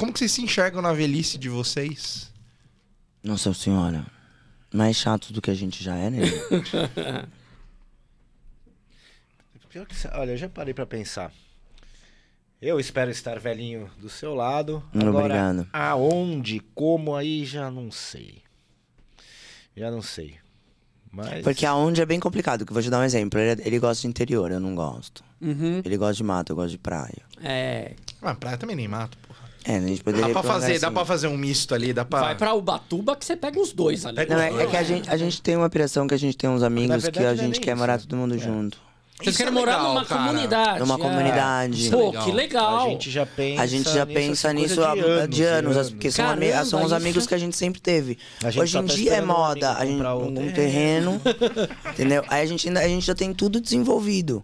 Como que vocês se enxergam na velhice de vocês? Nossa senhora. Mais chato do que a gente já é, né? Pior que, olha, eu já parei para pensar. Eu espero estar velhinho do seu lado. Agora, Obrigado. Aonde, como aí, já não sei. Já não sei. Mas... Porque aonde é bem complicado, que vou te dar um exemplo. Ele, é, ele gosta de interior, eu não gosto. Uhum. Ele gosta de mato, eu gosto de praia. É. Mas ah, praia também nem mato. É, a gente poderia. Dá pra fazer, assim. dá pra fazer um misto ali, dá para Vai pra Ubatuba que você pega os dois ali. Não, é, é, que a gente, né? a gente tem uma pressão que a gente tem uns amigos verdade, que a é gente quer isso. morar todo mundo né? junto. Vocês é querem morar legal, numa cara. comunidade. Numa é. comunidade. Pô, que legal. A gente já pensa, a gente já pensa assim, nisso, há, de, anos, de anos, né? porque são, Caramba, são os amigos que a gente sempre teve. Gente Hoje tá em dia é moda a gente, um terreno, terreno entendeu? Aí a gente, ainda, a gente já tem tudo desenvolvido.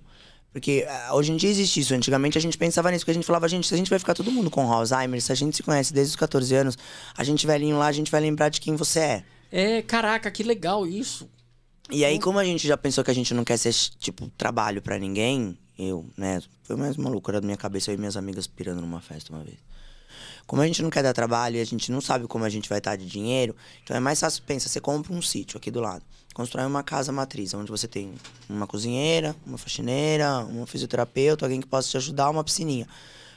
Porque ah, hoje em dia existe isso. Antigamente a gente pensava nisso, porque a gente falava, gente, se a gente vai ficar todo mundo com Alzheimer, se a gente se conhece desde os 14 anos, a gente velhinho lá, a gente vai lembrar de quem você é. É, caraca, que legal isso. E aí, como a gente já pensou que a gente não quer ser, tipo, trabalho para ninguém, eu, né? Foi mais uma loucura da minha cabeça, eu e minhas amigas pirando numa festa uma vez. Como a gente não quer dar trabalho e a gente não sabe como a gente vai estar de dinheiro, então é mais fácil, pensa, você compra um sítio aqui do lado. Constrói uma casa matriz, onde você tem uma cozinheira, uma faxineira, um fisioterapeuta, alguém que possa te ajudar, uma piscininha.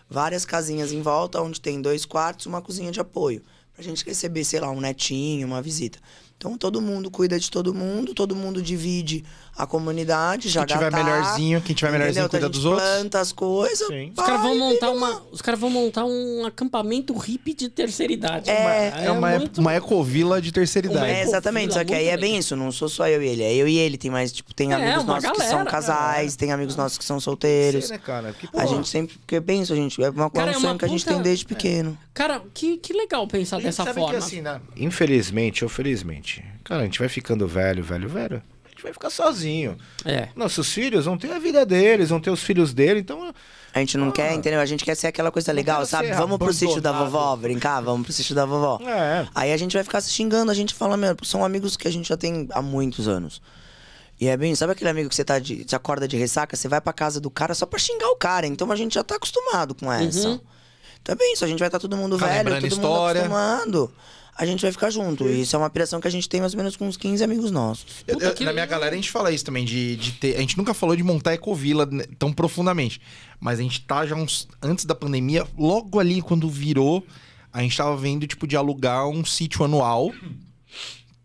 Várias casinhas em volta, onde tem dois quartos, uma cozinha de apoio. Pra gente receber, sei lá, um netinho, uma visita. Então todo mundo cuida de todo mundo, todo mundo divide a comunidade, já Quem tiver tá, melhorzinho, quem tiver melhorzinho cuida dos outros. Planta as coisas. Os caras vão montar uma... os caras vão montar um acampamento hippie de terceira idade. É, uma, é, é, uma, muito... uma ecovila de terceira idade. É, exatamente, só que aí é bem isso, não sou só eu e ele, é eu e ele, tem mais tipo, tem é, amigos nossos galera, que são casais, tem amigos nossos que são solteiros. Sim, né, cara? Que, a gente sempre porque é bem isso, gente, é uma coisa condição é que a gente tem desde pequeno. Cara, que, que legal pensar dessa forma. Que, assim, né? Infelizmente, ou felizmente gente. Cara, a gente vai ficando velho, velho, velho. A gente vai ficar sozinho. É. Nossos filhos vão ter a vida deles, vão ter os filhos dele, então. A gente não ah, quer, entendeu? A gente quer ser aquela coisa legal, sabe? Vamos pro sítio da vovó brincar, vamos pro sítio da vovó. É. Aí a gente vai ficar se xingando, a gente fala, meu, são amigos que a gente já tem há muitos anos. E é bem, sabe aquele amigo que você tá de, você acorda de ressaca, você vai pra casa do cara só pra xingar o cara. Então a gente já tá acostumado com essa. Uhum. Tá bem isso a gente vai estar tá todo mundo velho, todo história. mundo acostumando. A gente vai ficar junto. E isso é uma apelação que a gente tem mais ou menos com uns 15 amigos nossos. Eu, eu, na minha galera a gente fala isso também, de, de ter. A gente nunca falou de montar ecovila né, tão profundamente. Mas a gente tá já uns, antes da pandemia, logo ali quando virou, a gente tava vendo, tipo, de alugar um sítio anual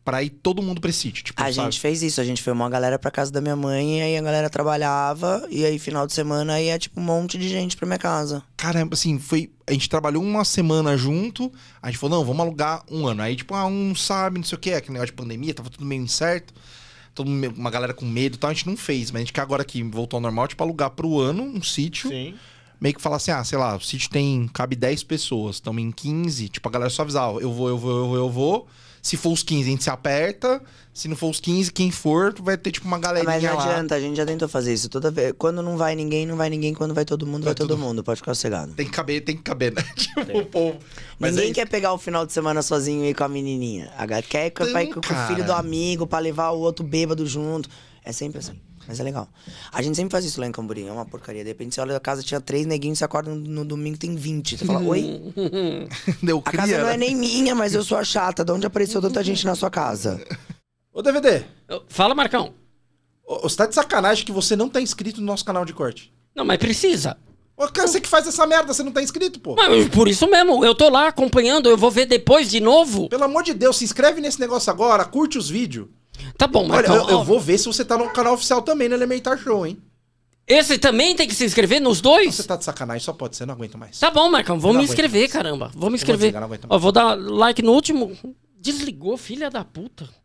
para ir todo mundo pra o Tipo, a sabe? gente fez isso, a gente foi uma galera pra casa da minha mãe, e aí a galera trabalhava, e aí final de semana ia é, tipo um monte de gente pra minha casa. Caramba, assim, foi. A gente trabalhou uma semana junto, a gente falou, não, vamos alugar um ano. Aí, tipo, ah, um sabe, não sei o que, aquele negócio de pandemia, tava tudo meio incerto. Todo mundo, uma galera com medo e tal, a gente não fez, mas a gente quer agora que voltou ao normal, tipo, alugar pro ano um sítio. Sim meio que falar assim, ah, sei lá, o sítio tem, cabe 10 pessoas, estamos em 15, tipo, a galera só avisar, ó, ah, eu vou, eu vou, eu vou, eu vou. Se for os 15, a gente se aperta. Se não for os 15, quem for, vai ter tipo uma galerinha lá. Mas não lá. adianta, a gente já tentou fazer isso toda vez. Quando não vai ninguém, não vai ninguém. Quando vai todo mundo, vai, vai todo mundo. Pode ficar cegado. Tem que caber, tem que caber, né? tipo, o povo. Mas ninguém é quer pegar o final de semana sozinho e ir com a menininha. A quer que com o filho do amigo pra levar o outro bêbado junto. É sempre assim. Mas é legal. A gente sempre faz isso lá em Camburi é uma porcaria. De repente você olha a casa, tinha três neguinhos, você acorda no domingo, tem vinte Você fala, oi? Deu a casa não é né? nem minha, mas eu sou a chata. De onde apareceu tanta gente na sua casa? Ô, DVD. Fala, Marcão. Você tá de sacanagem que você não tá inscrito no nosso canal de corte. Não, mas precisa. Ô, cara, você que faz essa merda, você não tá inscrito, pô. Mas por isso mesmo, eu tô lá acompanhando, eu vou ver depois de novo. Pelo amor de Deus, se inscreve nesse negócio agora, curte os vídeos. Tá bom, mas. Olha, então, eu, eu, vou ver se você tá no canal oficial também no Elementar Show, hein? Esse também tem que se inscrever nos dois? você tá de sacanagem, só pode ser, não aguento mais. Tá bom, Marcão, vou me inscrever, mais. caramba. Vou me inscrever. Vou, desligar, Ó, vou dar like no último. Desligou, filha da puta.